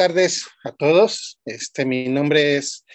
tardes a todos. Este, mi nombre es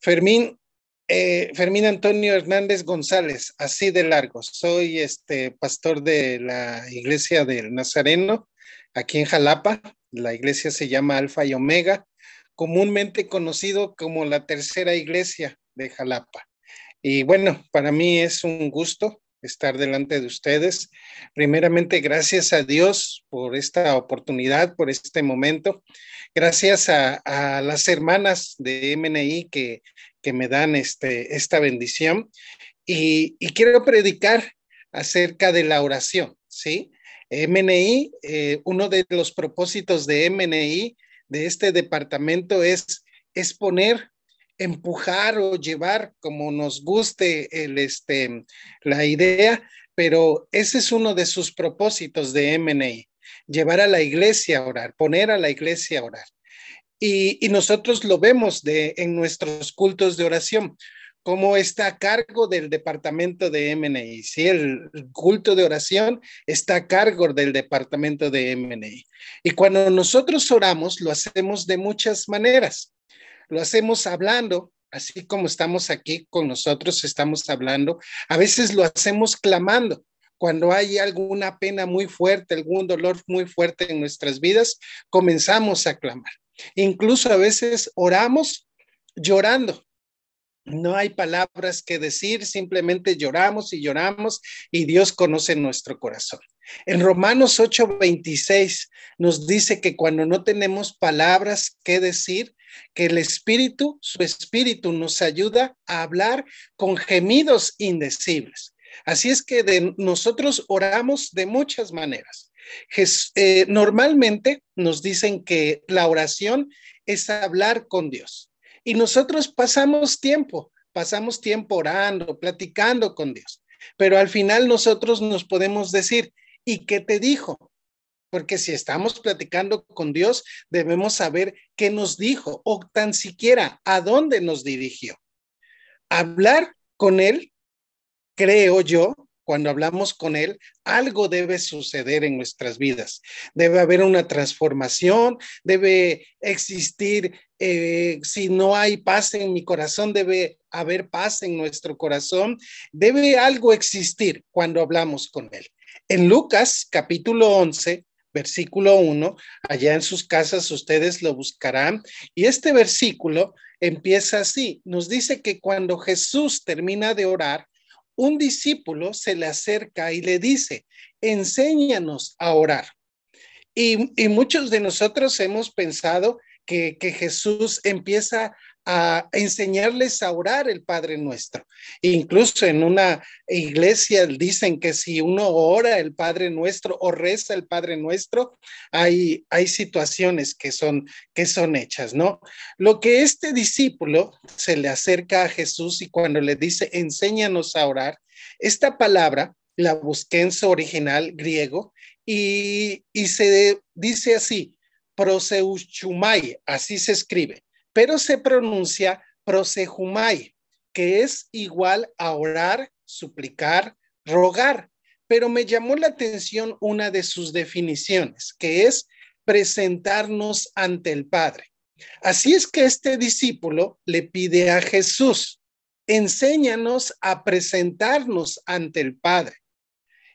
Fermín, eh, Fermín Antonio Hernández González, así de largo. Soy este, pastor de la iglesia del Nazareno, aquí en Jalapa. La iglesia se llama Alfa y Omega, comúnmente conocido como la tercera iglesia de Jalapa. Y bueno, para mí es un gusto estar delante de ustedes. Primeramente, gracias a Dios por esta oportunidad, por este momento. Gracias a, las hermanas de MNI que, que me dan este, esta bendición. Y, quiero predicar acerca de la oración, ¿sí? MNI, eh, uno de los propósitos de MNI, de este departamento, es, exponer empujar o llevar como nos guste el, este, la idea, pero ese es uno de sus propósitos de MNI, llevar a la iglesia a orar, poner a la iglesia a orar. Y, nosotros lo vemos de, en nuestros cultos de oración como está a cargo del departamento de MNI. Si el culto de oración está a cargo del departamento de MNI. Y cuando nosotros oramos, lo hacemos de muchas maneras lo hacemos hablando, así como estamos aquí con nosotros, estamos hablando, a veces lo hacemos clamando. Cuando hay alguna pena muy fuerte, algún dolor muy fuerte en nuestras vidas, comenzamos a clamar. Incluso a veces oramos llorando. No hay palabras que decir, simplemente lloramos y lloramos y Dios conoce nuestro corazón. En Romanos 8:26 nos dice que cuando no tenemos palabras que decir, que el Espíritu, su Espíritu nos ayuda a hablar con gemidos indecibles. Así es que nosotros oramos de muchas maneras. Eh, normalmente nos dicen que la oración es hablar con Dios y nosotros pasamos tiempo, pasamos tiempo orando, platicando con Dios, pero al final nosotros nos podemos decir, ¿y qué te dijo? Porque si estamos platicando con Dios, debemos saber qué nos dijo o tan siquiera a dónde nos dirigió. Hablar con Él, creo yo, cuando hablamos con Él, algo debe suceder en nuestras vidas. Debe haber una transformación, debe existir, eh, si no hay paz en mi corazón, debe haber paz en nuestro corazón. Debe algo existir cuando hablamos con Él. En Lucas capítulo 11, versículo 1, allá en sus casas ustedes lo buscarán. Y este versículo empieza así, nos dice que cuando Jesús termina de orar, un discípulo se le acerca y le dice, enséñanos a orar. Y, muchos de nosotros hemos pensado que, que Jesús empieza a enseñarles a orar el Padre Nuestro. Incluso en una iglesia dicen que si uno ora el Padre Nuestro o reza el Padre Nuestro, hay, hay situaciones que son, que son hechas, ¿no? Lo que este discípulo se le acerca a Jesús y cuando le dice, enséñanos a orar, esta palabra la busquen su original griego y, y se dice así, proseuchumai, así se escribe pero se pronuncia prosehumai, que es igual a orar, suplicar, rogar. Pero me llamó la atención una de sus definiciones, que es presentarnos ante el Padre. Así es que este discípulo le pide a Jesús, enséñanos a presentarnos ante el Padre.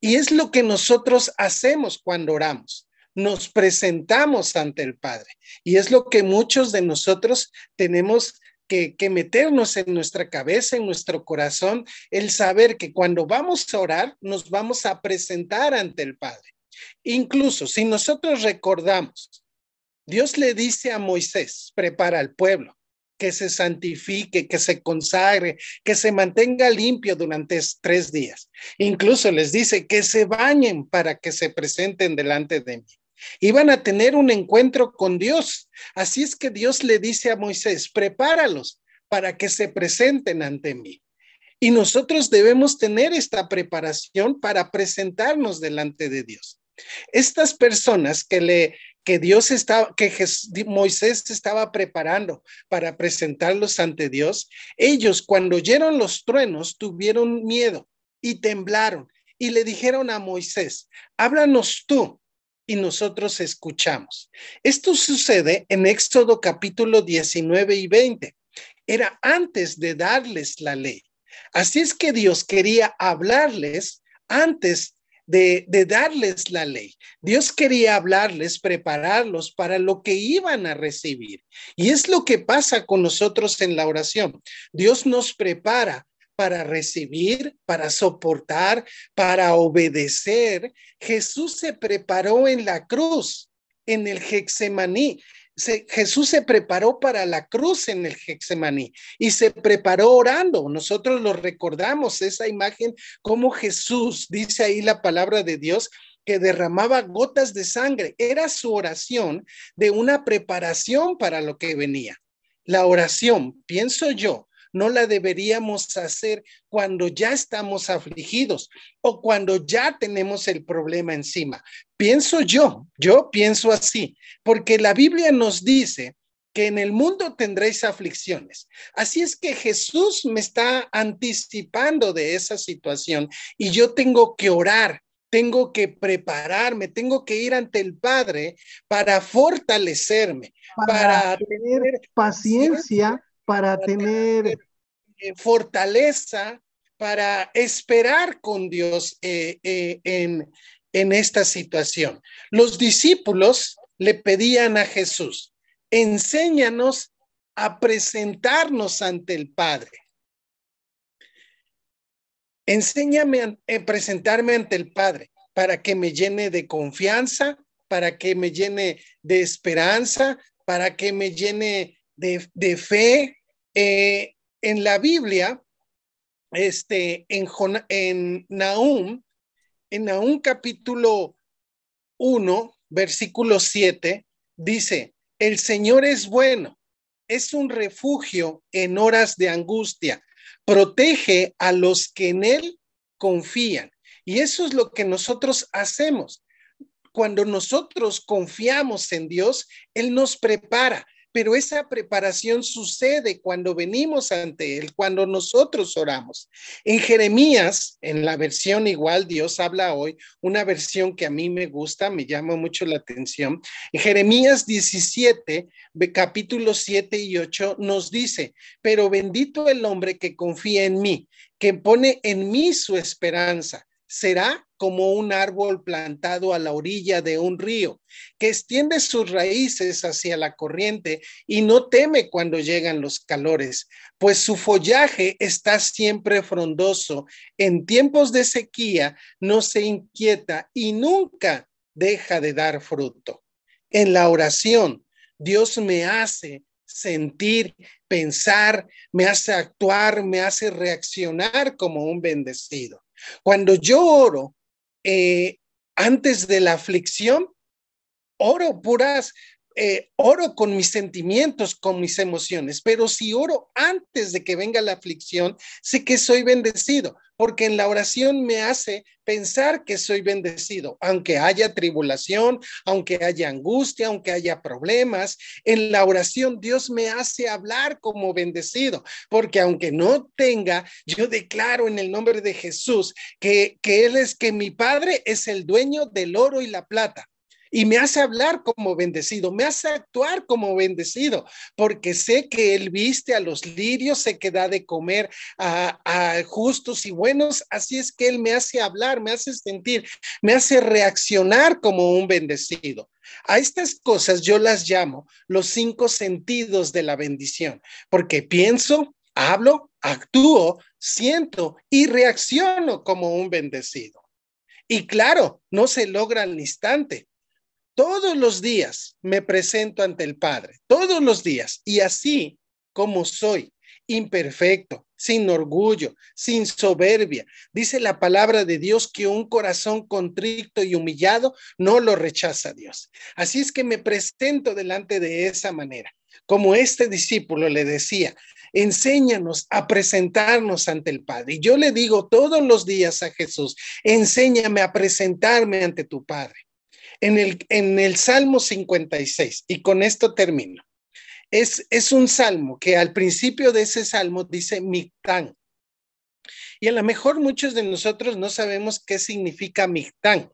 Y es lo que nosotros hacemos cuando oramos nos presentamos ante el Padre. Y es lo que muchos de nosotros tenemos que, meternos en nuestra cabeza, en nuestro corazón, el saber que cuando vamos a orar, nos vamos a presentar ante el Padre. Incluso si nosotros recordamos, Dios le dice a Moisés, prepara al pueblo, que se santifique, que se consagre, que se mantenga limpio durante tres días. Incluso les dice que se bañen para que se presenten delante de mí. Iban a tener un encuentro con Dios. Así es que Dios le dice a Moisés, prepáralos para que se presenten ante mí. Y nosotros debemos tener esta preparación para presentarnos delante de Dios. Estas personas que le que Dios estaba que Moisés estaba preparando para presentarlos ante Dios, ellos cuando oyeron los truenos tuvieron miedo y temblaron y le dijeron a Moisés, "Háblanos tú, y nosotros escuchamos. Esto sucede en Éxodo capítulo 19 y 20. Era antes de darles la ley. Así es que Dios quería hablarles antes de, de, darles la ley. Dios quería hablarles, prepararlos para lo que iban a recibir. Y es lo que pasa con nosotros en la oración. Dios nos prepara para recibir, para soportar, para obedecer. Jesús se preparó en la cruz, en el Hexemaní. Jesús se preparó para la cruz en el Hexemaní y se preparó orando. Nosotros lo recordamos, esa imagen, como Jesús, dice ahí la palabra de Dios, que derramaba gotas de sangre. Era su oración de una preparación para lo que venía. La oración, pienso yo, no la deberíamos hacer cuando ya estamos afligidos o cuando ya tenemos el problema encima. Pienso yo, yo pienso así, porque la Biblia nos dice que en el mundo tendréis aflicciones. Así es que Jesús me está anticipando de esa situación y yo tengo que orar, tengo que prepararme, tengo que ir ante el Padre para fortalecerme, para, tener paciencia para, tener, eh, fortaleza, para esperar con Dios eh, eh, en, esta situación. Los discípulos le pedían a Jesús, enséñanos a presentarnos ante el Padre. Enséñame a presentarme ante el Padre para que me llene de confianza, para que me llene de esperanza, para que me llene de, de fe, eh, en la Biblia, este, en, en Nahum, capítulo 1, versículo 7, dice, el Señor es bueno, es un refugio en horas de angustia, protege a los que en Él confían. Y eso es lo que nosotros hacemos. Cuando nosotros confiamos en Dios, Él nos prepara, pero esa preparación sucede cuando venimos ante Él, cuando nosotros oramos. En Jeremías, en la versión igual, Dios habla hoy, una versión que a mí me gusta, me llama mucho la atención. En Jeremías 17, capítulos 7 y 8, nos dice, pero bendito el hombre que confía en mí, que pone en mí su esperanza será como un árbol plantado a la orilla de un río, que extiende sus raíces hacia la corriente y no teme cuando llegan los calores, pues su follaje está siempre frondoso. En tiempos de sequía no se inquieta y nunca deja de dar fruto. En la oración, Dios me hace sentir, pensar, me hace actuar, me hace reaccionar como un bendecido. Cuando yo oro eh, antes de la aflicción, oro puras eh, oro con mis sentimientos, con mis emociones, pero si oro antes de que venga la aflicción, sé que soy bendecido, porque en la oración me hace pensar que soy bendecido, aunque haya tribulación, aunque haya angustia, aunque haya problemas, en la oración Dios me hace hablar como bendecido, porque aunque no tenga, yo declaro en el nombre de Jesús que, que Él es, que mi Padre es el dueño del oro y la plata y me hace hablar como bendecido, me hace actuar como bendecido, porque sé que Él viste a los lirios, sé que da de comer a, a, justos y buenos, así es que Él me hace hablar, me hace sentir, me hace reaccionar como un bendecido. A estas cosas yo las llamo los cinco sentidos de la bendición, porque pienso, hablo, actúo, siento y reacciono como un bendecido. Y claro, no se logra al instante, todos los días me presento ante el Padre, todos los días. Y así como soy, imperfecto, sin orgullo, sin soberbia. Dice la palabra de Dios que un corazón contrito y humillado no lo rechaza Dios. Así es que me presento delante de esa manera. Como este discípulo le decía, enséñanos a presentarnos ante el Padre. Y yo le digo todos los días a Jesús, enséñame a presentarme ante tu Padre en el, Salmo 56, y con esto termino. Es, un salmo que al principio de ese salmo dice Mictán. Y a lo mejor muchos de nosotros no sabemos qué significa Mictán.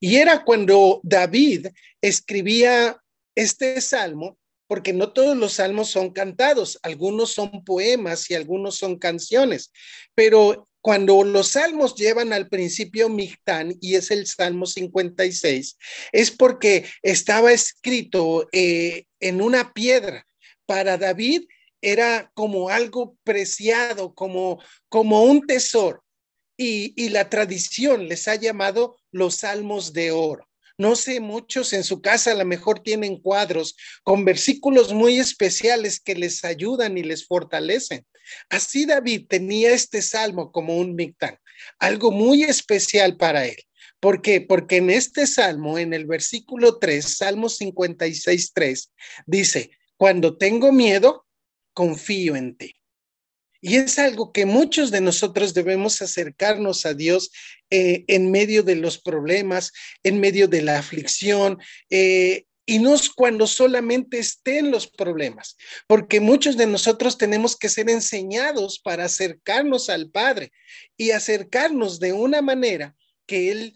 Y era cuando David escribía este salmo, porque no todos los salmos son cantados, algunos son poemas y algunos son canciones, pero cuando los salmos llevan al principio Mictán y es el Salmo 56, es porque estaba escrito eh, en una piedra. Para David era como algo preciado, como, como un tesoro. y la tradición les ha llamado los salmos de oro. No sé, muchos en su casa a lo mejor tienen cuadros con versículos muy especiales que les ayudan y les fortalecen. Así David tenía este salmo como un mictán, algo muy especial para él. ¿Por qué? Porque en este salmo, en el versículo 3, Salmo 56, 3, dice, cuando tengo miedo, confío en ti. Y es algo que muchos de nosotros debemos acercarnos a Dios eh, en medio de los problemas, en medio de la aflicción. Eh, y no cuando solamente estén los problemas, porque muchos de nosotros tenemos que ser enseñados para acercarnos al Padre y acercarnos de una manera que Él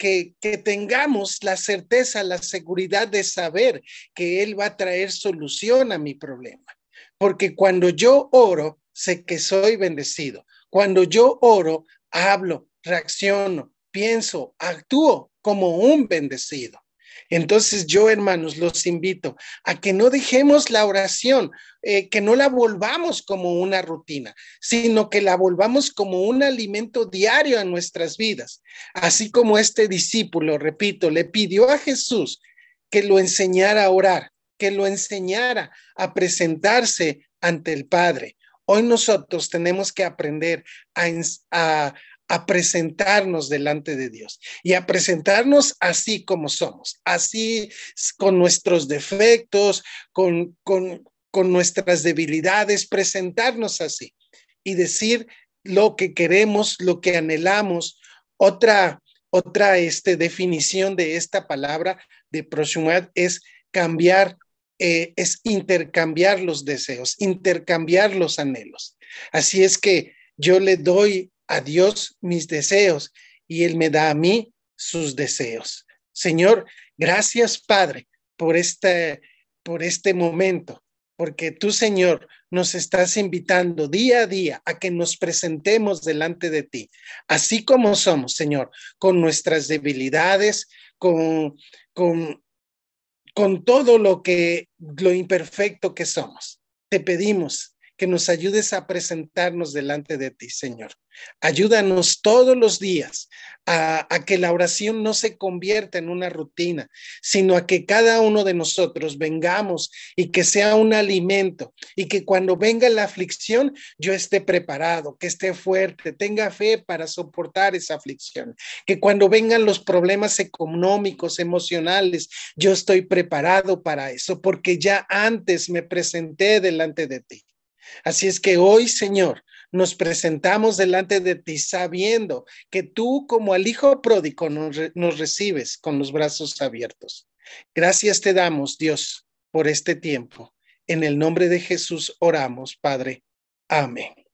que, que, tengamos la certeza, la seguridad de saber que Él va a traer solución a mi problema. Porque cuando yo oro, sé que soy bendecido. Cuando yo oro, hablo, reacciono, pienso, actúo como un bendecido. Entonces yo, hermanos, los invito a que no dejemos la oración, eh, que no la volvamos como una rutina, sino que la volvamos como un alimento diario a nuestras vidas. Así como este discípulo, repito, le pidió a Jesús que lo enseñara a orar, que lo enseñara a presentarse ante el Padre. Hoy nosotros tenemos que aprender a, presentarnos delante de Dios y a presentarnos así como somos, así con nuestros defectos, con, nuestras debilidades, presentarnos así y decir lo que queremos, lo que anhelamos. Otra, otra este, definición de esta palabra de proximidad es cambiar eh, es intercambiar los deseos, intercambiar los anhelos. Así es que yo le doy a Dios mis deseos y Él me da a mí sus deseos. Señor, gracias Padre por este, por este momento, porque tú Señor nos estás invitando día a día a que nos presentemos delante de ti, así como somos Señor, con nuestras debilidades, con, con con todo lo que lo imperfecto que somos. Te pedimos que nos ayudes a presentarnos delante de ti, Señor. Ayúdanos todos los días a, a, que la oración no se convierta en una rutina, sino a que cada uno de nosotros vengamos y que sea un alimento y que cuando venga la aflicción yo esté preparado, que esté fuerte, tenga fe para soportar esa aflicción, que cuando vengan los problemas económicos, emocionales, yo estoy preparado para eso, porque ya antes me presenté delante de ti. Así es que hoy, Señor, nos presentamos delante de ti sabiendo que tú como al Hijo pródigo nos, nos recibes con los brazos abiertos. Gracias te damos, Dios, por este tiempo. En el nombre de Jesús oramos, Padre. Amén.